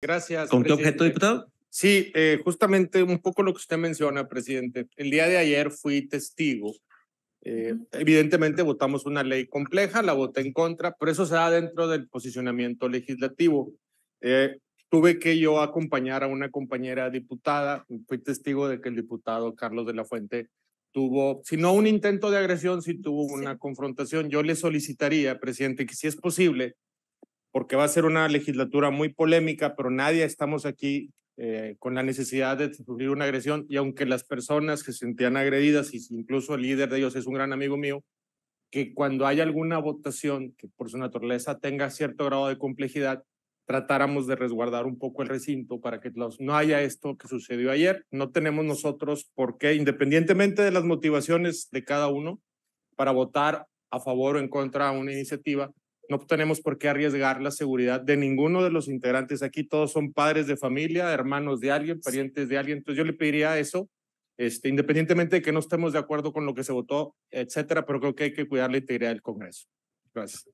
Gracias. ¿Con qué objeto, diputado? Sí, eh, justamente un poco lo que usted menciona, presidente. El día de ayer fui testigo. Eh, evidentemente votamos una ley compleja, la voté en contra, pero eso se da dentro del posicionamiento legislativo. Eh, tuve que yo acompañar a una compañera diputada, fui testigo de que el diputado Carlos de la Fuente tuvo, si no un intento de agresión, si tuvo una confrontación. Yo le solicitaría, presidente, que si es posible, porque va a ser una legislatura muy polémica, pero nadie estamos aquí eh, con la necesidad de sufrir una agresión y aunque las personas que se sentían agredidas, y incluso el líder de ellos es un gran amigo mío, que cuando haya alguna votación que por su naturaleza tenga cierto grado de complejidad, tratáramos de resguardar un poco el recinto para que no haya esto que sucedió ayer. No tenemos nosotros por qué, independientemente de las motivaciones de cada uno, para votar a favor o en contra de una iniciativa, no tenemos por qué arriesgar la seguridad de ninguno de los integrantes aquí. Todos son padres de familia, hermanos de alguien, parientes de alguien. Entonces yo le pediría eso, este, independientemente de que no estemos de acuerdo con lo que se votó, etcétera, pero creo que hay que cuidar la integridad del Congreso. Gracias.